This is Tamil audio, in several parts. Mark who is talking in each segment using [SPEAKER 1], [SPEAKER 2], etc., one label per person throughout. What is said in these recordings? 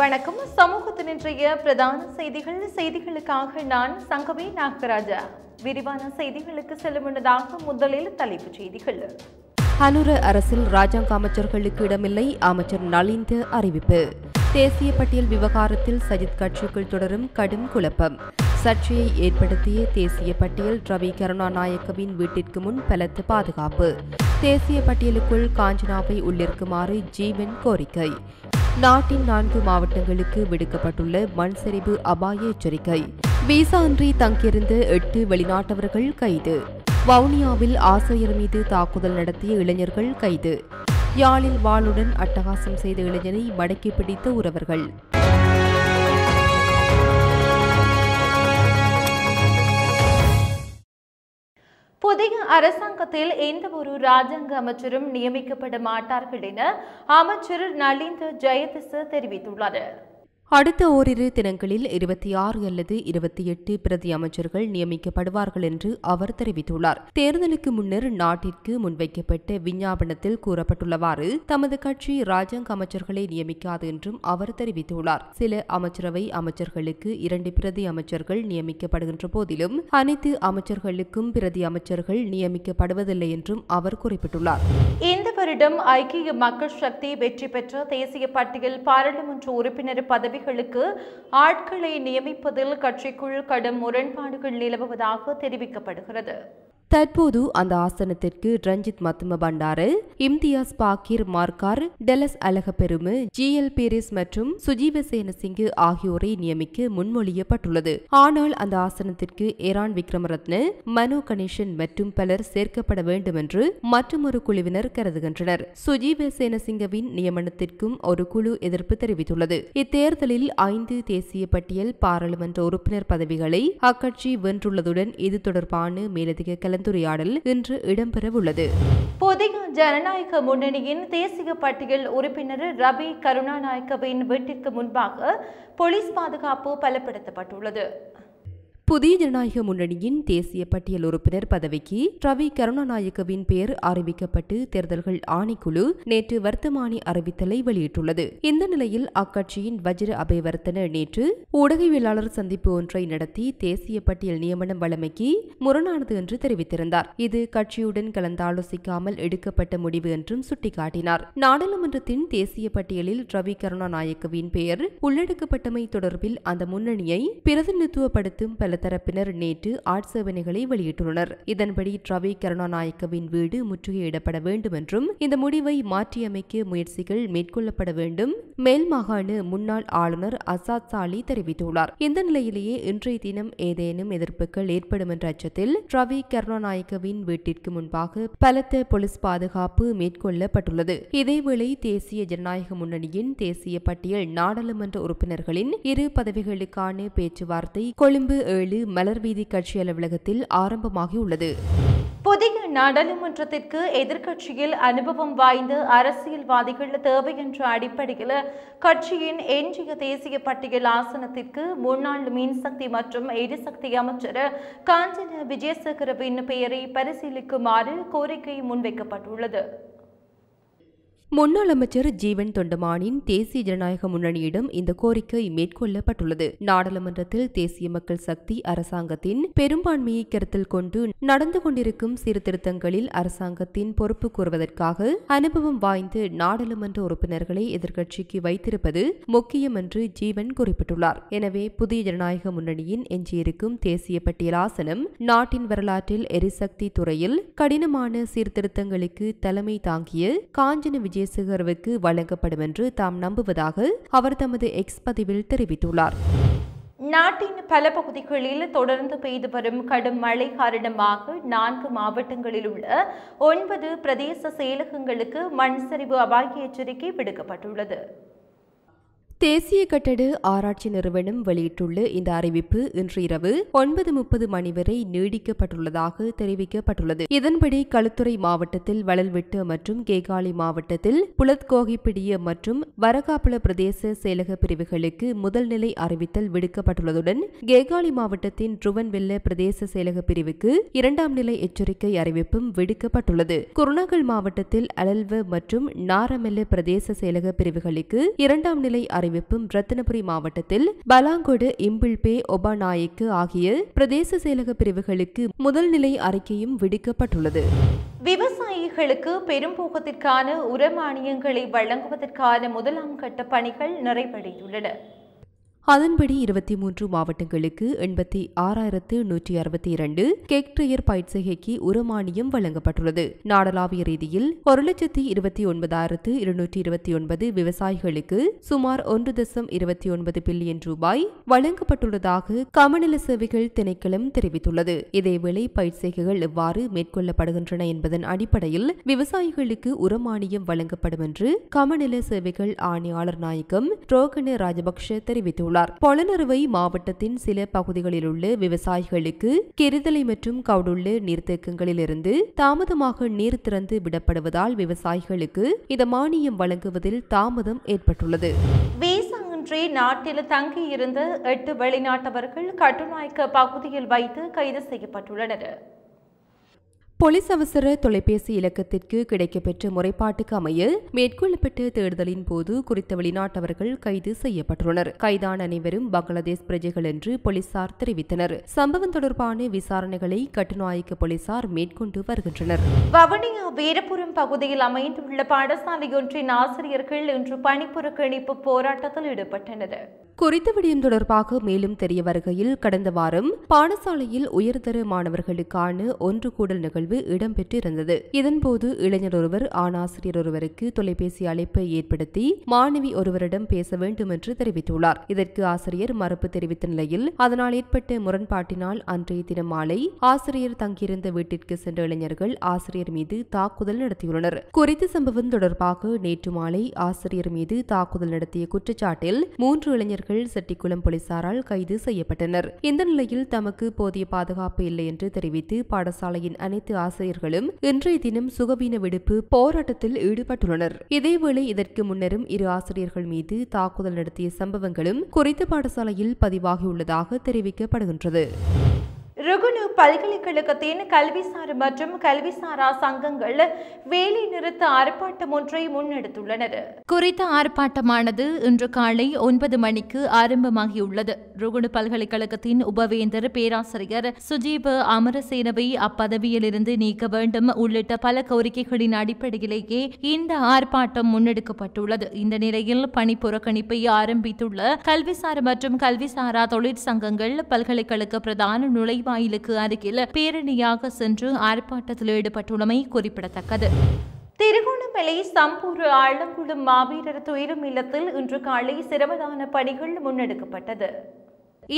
[SPEAKER 1] வணக்கம் சமூகத்தின் இன்றைய பிரதான செய்திகள் செய்திகளுக்காக நான் சங்கவி நாகராஜா விரிவான செய்திகளுக்கு செல்லும் முதலில் தலைப்புச் செய்திகள்
[SPEAKER 2] ஹனுர அரசில் ராஜாங்க அமைச்சர்களுக்கு இடமில்லை அமைச்சர் நலிந்த அறிவிப்பு தேசிய பட்டியல் விவகாரத்தில் சஜித் கட்சிக்குள் தொடரும் கடும் குழப்பம் சர்ச்சையை ஏற்படுத்திய தேசிய பட்டியல் ரவி கருணாநாயக்கவின் வீட்டிற்கு முன் பலத்த பாதுகாப்பு தேசிய பட்டியலுக்குள் காஞ்சனாவை உள்ளிருக்குமாறு ஜீவன் கோரிக்கை நாட்டின் நான்கு மாவட்டங்களுக்கு விடுக்கப்பட்டுள்ள மண் சரிவு அபாய எச்சரிக்கை விசா அன்றி தங்கியிருந்த எட்டு வெளிநாட்டவர்கள் கைது வவுனியாவில் ஆசிரியர் மீது தாக்குதல் நடத்திய இளைஞர்கள் கைது யாழில் வாளுடன் அட்டகாசம் செய்த இளைஞனை மடக்கி பிடித்த உறவர்கள்
[SPEAKER 1] புதிய அரசாங்கத்தில் எந்த ஒரு ராஜாங்க அமைச்சரும் நியமிக்கப்பட மாட்டார்கள் என அமைச்சர் நலிந்த ஜெயதிச தெரிவித்துள்ளார்
[SPEAKER 2] அடுத்த ஓரிரு தினங்களில் இருபத்தி ஆறு அல்லது இருபத்தி எட்டு பிரதி அமைச்சர்கள் நியமிக்கப்படுவார்கள் என்று அவர் தெரிவித்துள்ளார் தேர்தலுக்கு முன்னர் நாட்டிற்கு முன்வைக்கப்பட்ட விஞ்ஞாபனத்தில் கூறப்பட்டுள்ளவாறு தமது கட்சி ராஜாங்க அமைச்சர்களை நியமிக்காது என்றும் அவர் தெரிவித்துள்ளார் சில அமைச்சரவை அமைச்சர்களுக்கு இரண்டு பிரதி அமைச்சர்கள் நியமிக்கப்படுகின்ற போதிலும் அனைத்து அமைச்சர்களுக்கும் பிரதி அமைச்சர்கள் நியமிக்கப்படுவதில்லை என்றும் அவர் குறிப்பிட்டுள்ளார்
[SPEAKER 1] இந்த வருடம் ஐக்கிய மக்கள் சக்தி வெற்றி பெற்ற தேசிய பட்டியல் பாராளுமன்ற உறுப்பினர் பதவி பணிகளுக்கு ஆட்களை நியமிப்பதில் கட்சிக்குள் கடும் முரண்பாடுகள் நிலவுவதாக தெரிவிக்கப்படுகிறது
[SPEAKER 2] தற்போது அந்த ஆசனத்திற்கு ரஞ்சித் மத்தும பண்டாரு இம்தியாஸ் பாக்கீர் மார்கார் டெலஸ் அலகப்பெருமு ஜி எல் பீரிஸ் மற்றும் சுஜீவ சேனசிங்கு ஆகியோரை நியமிக்க முன்மொழியப்பட்டுள்ளது ஆனால் அந்த ஆசனத்திற்கு ஏரான் விக்ரமரத்ன மனு கணேசன் மற்றும் பலர் சேர்க்கப்பட வேண்டும் என்று மற்றொரு குழுவினர் கருதுகின்றனர் சுஜீவ சேனசிங்கவின் நியமனத்திற்கும் ஒரு குழு எதிர்ப்பு தெரிவித்துள்ளது இத்தேர்தலில் ஐந்து தேசிய பட்டியல் பாராளுமன்ற உறுப்பினர் பதவிகளை அக்கட்சி வென்றுள்ளதுடன் இது தொடர்பான மேலதிக கலந்து கலந்துரையாடல் இன்று இடம்பெறவுள்ளது
[SPEAKER 1] புதிய ஜனநாயக முன்னணியின் தேசிய பட்டியல் உறுப்பினர் ரவி கருணாநாயக்கவின் வீட்டிற்கு முன்பாக போலீஸ் பாதுகாப்பு பலப்படுத்தப்பட்டுள்ளது புதிய ஜனநாயக
[SPEAKER 2] முன்னணியின் தேசிய பட்டியல் உறுப்பினர் பதவிக்கு ரவி கருணாநாயக்கவின் பெயர் அறிவிக்கப்பட்டு தேர்தல்கள் ஆணைக்குழு நேற்று வர்த்தமானி அறிவித்தலை வெளியிட்டுள்ளது இந்த நிலையில் அக்கட்சியின் வஜ்ர அபயவர்த்தன நேற்று ஊடகவியலாளர் சந்திப்பு ஒன்றை நடத்தி தேசிய பட்டியல் நியமனம் வழமைக்கு முரணானது என்று தெரிவித்திருந்தார் இது கட்சியுடன் கலந்தாலோசிக்காமல் எடுக்கப்பட்ட முடிவு என்றும் சுட்டிக்காட்டினார் நாடாளுமன்றத்தின் தேசிய பட்டியலில் ரவி கருணாநாயக்கவின் பெயர் உள்ளடக்கப்பட்டமை தொடர்பில் அந்த முன்னணியை பிரதிநிதித்துவப்படுத்தும் பல தரப்பினர் நேற்று ஆட்சேபனைகளை வெளியிட்டுள்ளனர் இதன்படி ரவி கருணாநாயக்கவின் வீடு முற்றுகையிடப்பட வேண்டும் என்றும் இந்த முடிவை மாற்றியமைக்க முயற்சிகள் மேற்கொள்ளப்பட வேண்டும் மேல் மாகாண முன்னாள் ஆளுநர் அசாத் சாலி தெரிவித்துள்ளார் இந்த நிலையிலேயே இன்றைய தினம் ஏதேனும் எதிர்ப்புகள் ஏற்படும் என்ற அச்சத்தில் ரவி கருணாநாயக்கவின் வீட்டிற்கு முன்பாக பலத்த போலீஸ் பாதுகாப்பு மேற்கொள்ளப்பட்டுள்ளது இதேவேளை தேசிய ஜனநாயக முன்னணியின் தேசிய பட்டியல் நாடாளுமன்ற உறுப்பினர்களின் இரு பதவிகளுக்கான பேச்சுவார்த்தை கொழும்பு ஏழு மலர் வீதி கட்சி அலுவலகத்தில் ஆரம்பமாகியுள்ளது
[SPEAKER 1] புதிய நாடாளுமன்றத்திற்கு எதிர்க்கட்சியில் அனுபவம் வாய்ந்த அரசியல்வாதிகள் தேவை என்ற அடிப்படையில் கட்சியின் எஞ்சிய தேசிய பட்டியல் ஆசனத்திற்கு முன்னாள் மின்சக்தி மற்றும் எரிசக்தி அமைச்சர் காஞ்சன விஜயசேகரவின் பெயரை பரிசீலிக்குமாறு கோரிக்கை முன்வைக்கப்பட்டுள்ளது
[SPEAKER 2] முன்னாள் அமைச்சர் ஜீவன் தொண்டமானின் தேசிய ஜனநாயக முன்னணியிடம் இந்த கோரிக்கை மேற்கொள்ளப்பட்டுள்ளது நாடாளுமன்றத்தில் தேசிய மக்கள் சக்தி அரசாங்கத்தின் பெரும்பான்மையை கருத்தில் கொண்டு நடந்து கொண்டிருக்கும் சீர்திருத்தங்களில் அரசாங்கத்தின் பொறுப்பு கூறுவதற்காக அனுபவம் வாய்ந்த நாடாளுமன்ற உறுப்பினர்களை எதிர்க்கட்சிக்கு வைத்திருப்பது முக்கியம் என்று ஜீவன் குறிப்பிட்டுள்ளார் எனவே புதிய ஜனநாயக முன்னணியின் எஞ்சியிருக்கும் தேசிய பட்டியலாசனம் நாட்டின் வரலாற்றில் எரிசக்தி துறையில் கடினமான சீர்திருத்தங்களுக்கு தலைமை தாங்கிய காஞ்சன விஜய விஜயசேகரவுக்கு வழங்கப்படும் என்று தாம் நம்புவதாக அவர் தமது எக்ஸ் பதிவில் தெரிவித்துள்ளார்
[SPEAKER 1] நாட்டின் பல பகுதிகளில் தொடர்ந்து பெய்து வரும் கடும் மழை காரணமாக நான்கு மாவட்டங்களில் உள்ள ஒன்பது பிரதேச செயலகங்களுக்கு மண் சரிவு அபாய எச்சரிக்கை விடுக்கப்பட்டுள்ளது
[SPEAKER 2] தேசிய கட்டட ஆராய்ச்சி நிறுவனம் வெளியிட்டுள்ள இந்த அறிவிப்பு இன்று இரவு ஒன்பது முப்பது மணி வரை நீடிக்கப்பட்டுள்ளதாக தெரிவிக்கப்பட்டுள்ளது இதன்படி களுத்துறை மாவட்டத்தில் வளல்விட்டு மற்றும் கேகாலி மாவட்டத்தில் புலத்கோகிப்பிடிய மற்றும் வரகாப்புல பிரதேச செயலக பிரிவுகளுக்கு முதல்நிலை அறிவித்தல் விடுக்கப்பட்டுள்ளதுடன் கேகாலி மாவட்டத்தின் ருவன்வெல்ல பிரதேச செயலக பிரிவுக்கு இரண்டாம் நிலை எச்சரிக்கை அறிவிப்பும் விடுக்கப்பட்டுள்ளது குருணாகல் மாவட்டத்தில் அலல்வ மற்றும் நாரமெல்ல பிரதேச செயலக பிரிவுகளுக்கு இரண்டாம் நிலை அறிவிப்பு அறிவிப்பும் ரத்தினபுரி மாவட்டத்தில் பலாங்கொடு இம்பிள்பே ஒபாநாயக்கு ஆகிய பிரதேச செயலக பிரிவுகளுக்கு முதல்நிலை அறிக்கையும் விடுக்கப்பட்டுள்ளது
[SPEAKER 1] விவசாயிகளுக்கு பெரும்போகத்திற்கான உரமானியங்களை வழங்குவதற்கான முதலாம் கட்ட பணிகள் நிறைவடைந்துள்ளன
[SPEAKER 2] அதன்படி இருபத்தி மூன்று மாவட்டங்களுக்கு எண்பத்தி ஆறாயிரத்து நூற்றி அறுபத்தி இரண்டு கேக்ட்ரியர் பயிற்சிகைக்கு உரமானியம் வழங்கப்பட்டுள்ளது நாடளாவிய ரீதியில் ஒரு லட்சத்தி இருபத்தி ஒன்பதாயிரத்து இருநூற்றி இருபத்தி ஒன்பது விவசாயிகளுக்கு சுமார் ஒன்று தசம் இருபத்தி ஒன்பது பில்லியன் ரூபாய் வழங்கப்பட்டுள்ளதாக கமநல சேவைகள் திணைக்களம் தெரிவித்துள்ளது இதேவேளை பயிற்சிகைகள் எவ்வாறு மேற்கொள்ளப்படுகின்றன என்பதன் அடிப்படையில் விவசாயிகளுக்கு உரமானியம் வழங்கப்படும் என்று கமநல சேவைகள் ஆணையாளர் நாயகம் ரோகன ராஜபக்ஷ தெரிவித்துள்ளார் தெரிவித்துள்ளார் பொலனறுவை மாவட்டத்தின் சில பகுதிகளில் உள்ள விவசாயிகளுக்கு கெரிதலை மற்றும் கவுடுள்ள நீர்த்தேக்கங்களிலிருந்து தாமதமாக நீர் திறந்து விடப்படுவதால் விவசாயிகளுக்கு இந்த மானியம் வழங்குவதில் தாமதம் ஏற்பட்டுள்ளது
[SPEAKER 1] நாட்டில் தங்கியிருந்த எட்டு வெளிநாட்டவர்கள் கட்டுநாயக்க பகுதியில் வைத்து கைது செய்யப்பட்டுள்ளனர்
[SPEAKER 2] போலீஸ் அவசர தொலைபேசி இலக்கத்திற்கு கிடைக்கப்பெற்ற முறைப்பாட்டுக்கு அமைய மேற்கொள்ளப்பட்ட தேடுதலின் போது குறித்த வெளிநாட்டவர்கள் கைது செய்யப்பட்டுள்ளனர் கைதான அனைவரும் பங்களாதேஷ் பிரஜைகள் என்று போலீசார் தெரிவித்தனர் சம்பவம் தொடர்பான விசாரணைகளை கட்டுநாயக்க போலீசார் மேற்கொண்டு வருகின்றனர்
[SPEAKER 1] வவுனியா வீரபுரம் பகுதியில் அமைந்துள்ள பாடசாலையொன்றின் ஆசிரியர்கள் இன்று பணிப்புற கணிப்பு போராட்டத்தில் ஈடுபட்டனர்
[SPEAKER 2] குறித்த விடயம் தொடர்பாக மேலும் தெரிய வருகையில் கடந்த வாரம் பாடசாலையில் உயர்தர மாணவர்களுக்கான ஒன்று கூடல் நிகழ்வு இடம்பெற்றிருந்தது இதன்போது இளைஞர் ஒருவர் ஆணாசிரியர் ஒருவருக்கு தொலைபேசி அழைப்பை ஏற்படுத்தி மாணவி ஒருவரிடம் பேச வேண்டும் என்று தெரிவித்துள்ளார் இதற்கு ஆசிரியர் மறுப்பு தெரிவித்த நிலையில் அதனால் ஏற்பட்ட முரண்பாட்டினால் அன்றைய தினம் மாலை ஆசிரியர் தங்கியிருந்த வீட்டிற்கு சென்ற இளைஞர்கள் ஆசிரியர் மீது தாக்குதல் நடத்தியுள்ளனர் குறித்த சம்பவம் தொடர்பாக நேற்று மாலை ஆசிரியர் மீது தாக்குதல் நடத்திய குற்றச்சாட்டில் மூன்று இளைஞர்கள் அவர்கள் செட்டிக்குளம் போலீசாரால் கைது செய்யப்பட்டனர் இந்த நிலையில் தமக்கு போதிய பாதுகாப்பு இல்லை என்று தெரிவித்து பாடசாலையின் அனைத்து ஆசிரியர்களும் இன்றைய தினம் சுகவீன விடுப்பு போராட்டத்தில் ஈடுபட்டுள்ளனர் இதேவேளை இதற்கு முன்னரும் இரு ஆசிரியர்கள் மீது தாக்குதல் நடத்திய சம்பவங்களும் குறித்த பாடசாலையில் பதிவாகியுள்ளதாக தெரிவிக்கப்படுகின்றது
[SPEAKER 1] ருகுணு பல்கலைக்கழகத்தின் கல்விசார் மற்றும் கல்விசாரா சங்கங்கள் வேலை நிறுத்த ஆர்ப்பாட்டம் ஒன்றை முன்னெடுத்துள்ளனர் குறித்த ஆர்ப்பாட்டமானது இன்று காலை ஒன்பது மணிக்கு ஆரம்பமாகியுள்ளது ருகுணு பல்கலைக்கழகத்தின் உபவேந்தர் பேராசிரியர் சுஜீப் அமரசேனவை அப்பதவியிலிருந்து நீக்க வேண்டும் உள்ளிட்ட பல கோரிக்கைகளின் அடிப்படையிலேயே இந்த ஆர்ப்பாட்டம் முன்னெடுக்கப்பட்டுள்ளது இந்த நிலையில் பணி புறக்கணிப்பை ஆரம்பித்துள்ள கல்விசார் மற்றும் கல்விசாரா தொழிற்சங்கங்கள் பல்கலைக்கழக பிரதான நுழைவு வாயிலுக்கு அருகில் பேரணியாக சென்று ஆர்ப்பாட்டத்தில் ஈடுபட்டுள்ளமை குறிப்பிடத்தக்கது திருகோணமலை சம்பூர் ஆழங்குளம் மாவீரர் துயரம் இல்லத்தில் இன்று காலை சிரமதான பணிகள் முன்னெடுக்கப்பட்டது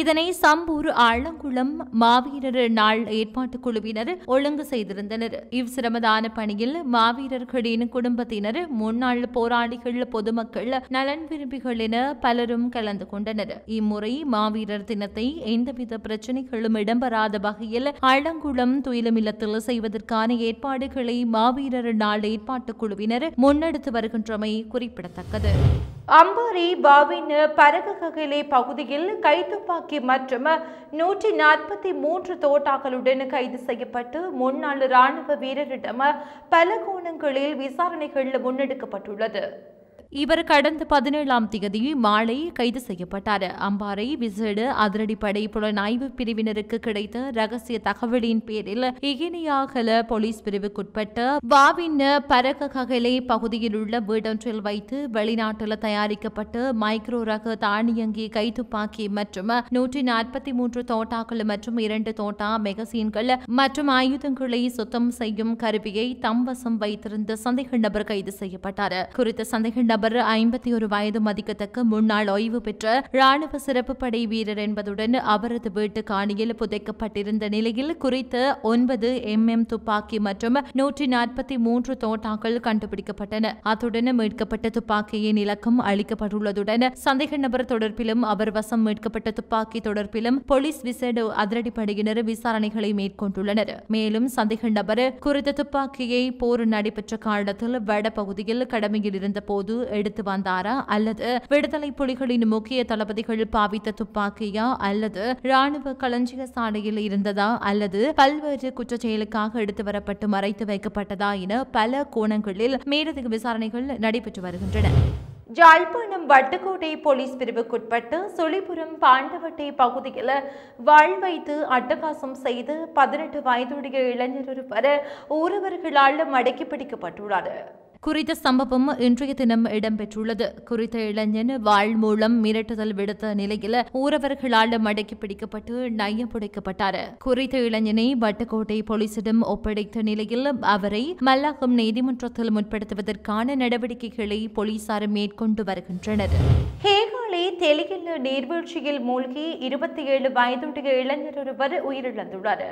[SPEAKER 1] இதனை சம்பூர் ஆழங்குளம் மாவீரர் நாள் ஏற்பாட்டுக் குழுவினர் ஒழுங்கு செய்திருந்தனர் இவ்சிரமதான பணியில் மாவீரர்களின் குடும்பத்தினர் முன்னாள் போராளிகள் பொதுமக்கள் நலன் விரும்பிகள் என பலரும் கலந்து கொண்டனர் இம்முறை மாவீரர் தினத்தை எந்தவித பிரச்சனைகளும் இடம்பெறாத வகையில் ஆழங்குளம் துயிலமில்லத்தில் செய்வதற்கான ஏற்பாடுகளை மாவீரர் நாள் ஏற்பாட்டுக் குழுவினர் முன்னெடுத்து வருகின்றமை குறிப்பிடத்தக்கது அம்பாரி பாவின் பரகககிலே பகுதியில் கைத்துப்பாக்கி மற்றும் நூற்றி நாற்பத்தி மூன்று தோட்டாக்களுடன் கைது செய்யப்பட்டு முன்னாள் இராணுவ வீரரிடம் பல கோணங்களில் விசாரணைகள் முன்னெடுக்கப்பட்டுள்ளது இவர் கடந்த பதினேழாம் தேதி மாலை கைது செய்யப்பட்டார் அம்பாறை விசேடு அதிரடிப்படை புலனாய்வு பிரிவினருக்கு கிடைத்த ரகசிய தகவலின் பேரில் இகினியாகல போலீஸ் பிரிவுக்குட்பட்ட பரக ககலை பகுதியில் உள்ள வீடொன்றில் வைத்து வெளிநாட்டில் தயாரிக்கப்பட்ட மைக்ரோ ரக தானியங்கி துப்பாக்கி மற்றும் நூற்றி நாற்பத்தி மூன்று தோட்டாக்கள் மற்றும் இரண்டு தோட்டா மெகசீன்கள் மற்றும் ஆயுதங்களை சுத்தம் செய்யும் கருவியை தம் வசம் வைத்திருந்த சந்தேக நபர் கைது செய்யப்பட்டார் குறித்த சந்தேக நபர் நபர் ஐம்பத்தி ஒரு வயது மதிக்கத்தக்க முன்னாள் ஓய்வு பெற்ற ராணுவ சிறப்பு படை வீரர் என்பதுடன் அவரது வீட்டு காணியில் புதைக்கப்பட்டிருந்த நிலையில் குறித்த ஒன்பது எம் எம் துப்பாக்கி மற்றும் நூற்றி நாற்பத்தி மூன்று தோட்டாக்கள் கண்டுபிடிக்கப்பட்டன அத்துடன் மீட்கப்பட்ட துப்பாக்கியின் இலக்கம் அளிக்கப்பட்டுள்ளதுடன் சந்தேக நபர் தொடர்பிலும் அவர் வசம் மீட்கப்பட்ட துப்பாக்கி தொடர்பிலும் போலீஸ் விசேட அதிரடிப்படையினர் விசாரணைகளை மேற்கொண்டுள்ளனர் மேலும் சந்தேக நபர் குறித்த துப்பாக்கியை போர் நடைபெற்ற காலத்தில் வடபகுதியில் கடமையில் இருந்தபோது எடுத்து வந்தாரா அல்லது விடுதலை புலிகளின் முக்கிய தளபதிகள் பாவித்த துப்பாக்கியா அல்லது ராணுவ களஞ்சிய சாலையில் இருந்ததா அல்லது பல்வேறு குற்றச்செயலுக்காக எடுத்து வரப்பட்டு மறைத்து வைக்கப்பட்டதா என பல கோணங்களில் மேலதிக விசாரணைகள் நடைபெற்று வருகின்றன ஜாழ்ப்பாணம் வட்டுக்கோட்டை போலீஸ் பிரிவுக்குட்பட்டு சுழிபுரம் பாண்டவட்டை பகுதியில் வாழ் வைத்து அட்டகாசம் செய்து பதினெட்டு வயதுடைய இளைஞர் ஒருவர் ஊரவர்களால் மடக்கி பிடிக்கப்பட்டுள்ளார் குறித்த சம்பவம் இன்றைய தினம் இடம்பெற்றுள்ளது குறித்த இளைஞன் வாழ் மூலம் மிரட்டுதல் விடுத்த நிலையில் ஊரவர்களால் மடக்கி பிடிக்கப்பட்டு நயம் புடைக்கப்பட்டார் குறித்த இளைஞனை வட்டக்கோட்டை போலீசிடம் ஒப்படைத்த நிலையில் அவரை மல்லாகம் நீதிமன்றத்தில் முற்படுத்துவதற்கான நடவடிக்கைகளை போலீசார் மேற்கொண்டு வருகின்றனர் ஹேகாலே தெலியில் நீர்வீழ்ச்சியில் மூழ்கி இருபத்தி ஏழு வயதுடைய இளைஞர் ஒருவர் உயிரிழந்துள்ளார்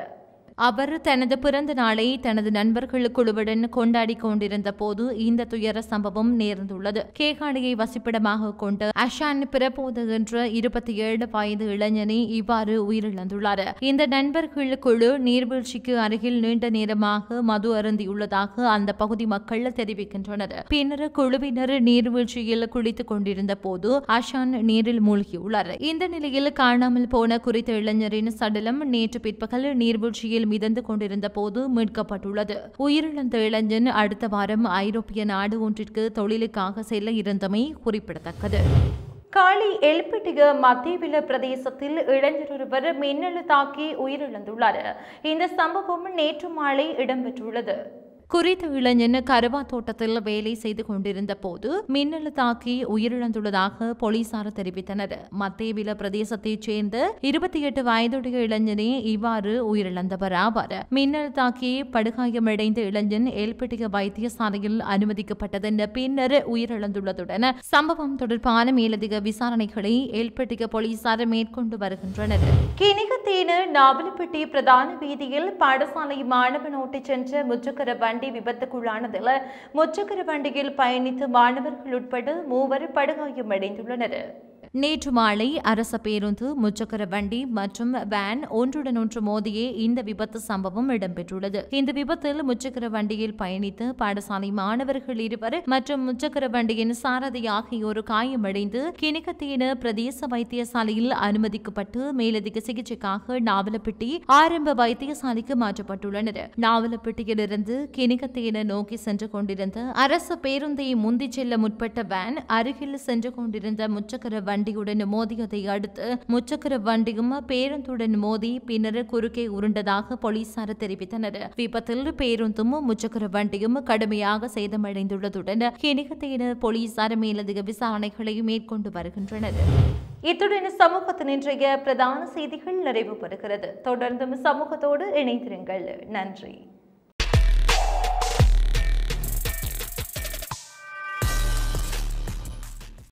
[SPEAKER 1] அவர் தனது பிறந்த நாளை தனது நண்பர்கள் குழுவுடன் கொண்டாடி கொண்டிருந்த போது இந்த துயர சம்பவம் நேர்ந்துள்ளது கேகாடியை வசிப்பிடமாக கொண்டு அஷான் பிறப்போது என்ற இருபத்தி ஏழு வயது இளைஞனை இவ்வாறு உயிரிழந்துள்ளார் இந்த நண்பர்கள் குழு நீர்வீழ்ச்சிக்கு அருகில் நீண்ட நேரமாக மது அருந்தியுள்ளதாக அந்த பகுதி மக்கள் தெரிவிக்கின்றனர் பின்னர் குழுவினர் நீர்வீழ்ச்சியில் குளித்துக் கொண்டிருந்த போது அஷான் நீரில் மூழ்கியுள்ளார் இந்த நிலையில் காணாமல் போன குறித்த இளைஞரின் சடலம் நேற்று பிற்பகல் நீர்வீழ்ச்சியில் தண்ணீரில் மிதந்து கொண்டிருந்த போது மீட்கப்பட்டுள்ளது உயிரிழந்த இளைஞன் அடுத்த வாரம் ஐரோப்பிய நாடு ஒன்றிற்கு தொழிலுக்காக செல்ல இருந்தமை குறிப்பிடத்தக்கது காலி எல்பிட்டிக மத்தியவில பிரதேசத்தில் இளைஞர் ஒருவர் மின்னலு தாக்கி உயிரிழந்துள்ளார் இந்த சம்பவம் நேற்று மாலை இடம்பெற்றுள்ளது குறித்த இளைஞன் கருவா தோட்டத்தில் வேலை செய்து கொண்டிருந்த போது மின்னல் தாக்கி உயிரிழந்துள்ளதாக போலீசார் தெரிவித்தனர் மத்தேவில பிரதேசத்தைச் சேர்ந்த இருபத்தி எட்டு வயதுடைய இளைஞனே இவ்வாறு உயிரிழந்தவர் ஆவார் மின்னல் தாக்கி படுகாயமடைந்த இளைஞன் ஏல்பட்டிக வைத்தியசாலையில் அனுமதிக்கப்பட்டதன் பின்னர் உயிரிழந்துள்ளதுடன் சம்பவம் தொடர்பான மேலதிக விசாரணைகளை ஏல்பட்டிக போலீசார் மேற்கொண்டு வருகின்றனர் கிணிக தேனு நாவலப்பட்டி பிரதான வீதியில் பாடசாலை மாணவன் ஓட்டிச் சென்ற முச்சக்கர வண்டி விபத்துக்குள்ளானதில் முச்சக்கர வண்டியில் பயணித்து மாணவர்கள் உட்பட மூவர் படுகாயமடைந்துள்ளனர் நேற்று மாலை அரச பேருந்து முச்சக்கர வண்டி மற்றும் வேன் ஒன்றுடன் ஒன்று மோதியே இந்த விபத்து சம்பவம் இடம்பெற்றுள்ளது இந்த விபத்தில் முச்சக்கர வண்டியில் பயணித்து பாடசாலை மாணவர்கள் இருவர் மற்றும் முச்சக்கர வண்டியின் சாரதி ஆகியோர் காயமடைந்து கிணக்கத்தீன பிரதேச வைத்தியசாலையில் அனுமதிக்கப்பட்டு மேலதிக சிகிச்சைக்காக நாவலப்பட்டி ஆரம்ப வைத்தியசாலைக்கு மாற்றப்பட்டுள்ளனர் நாவலப்பட்டியிலிருந்து கிணக்கத்தீன நோக்கி சென்று கொண்டிருந்த அரசு பேருந்தை முந்தி செல்ல முற்பட்ட வேன் அருகில் சென்று கொண்டிருந்த முச்சக்கர வண்டி வண்டியுடன் மோதியதை அடுத்து முச்சக்கர வண்டியும் பேருந்துடன் மோதி பின்னர் குறுக்கே உருண்டதாக போலீசார் தெரிவித்தனர் விபத்தில் பேருந்தும் முச்சக்கர வண்டியும் கடுமையாக சேதமடைந்துள்ளதுடன் இணையத்தையினர் போலீசார் மேலதிக விசாரணைகளை மேற்கொண்டு வருகின்றனர் இத்துடன் சமூகத்தின் இன்றைய பிரதான செய்திகள் நிறைவு பெறுகிறது தொடர்ந்தும் சமூகத்தோடு இணைந்திருங்கள் நன்றி